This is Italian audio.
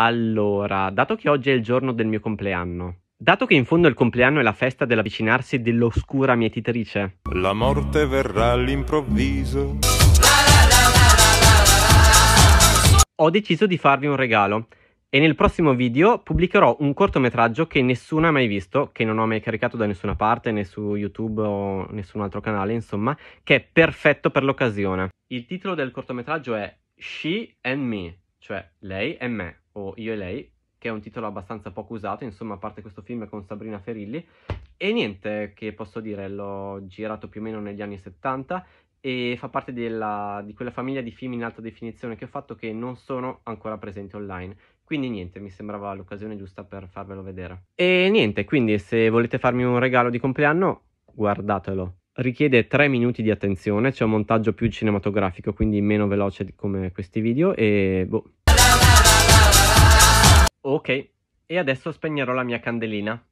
Allora, dato che oggi è il giorno del mio compleanno, dato che in fondo il compleanno è la festa dell'avvicinarsi dell'oscura mietitrice, La morte verrà all'improvviso. ho deciso di farvi un regalo e nel prossimo video pubblicherò un cortometraggio che nessuno ha mai visto, che non ho mai caricato da nessuna parte, né su YouTube o nessun altro canale, insomma, che è perfetto per l'occasione. Il titolo del cortometraggio è She and Me, cioè Lei e me, o Io e lei, che è un titolo abbastanza poco usato, insomma, a parte questo film con Sabrina Ferilli. E niente, che posso dire, l'ho girato più o meno negli anni 70 e fa parte della, di quella famiglia di film in alta definizione che ho fatto che non sono ancora presenti online. Quindi niente, mi sembrava l'occasione giusta per farvelo vedere. E niente, quindi se volete farmi un regalo di compleanno, guardatelo richiede 3 minuti di attenzione, c'è cioè un montaggio più cinematografico, quindi meno veloce come questi video e boh. Ok, e adesso spegnerò la mia candelina.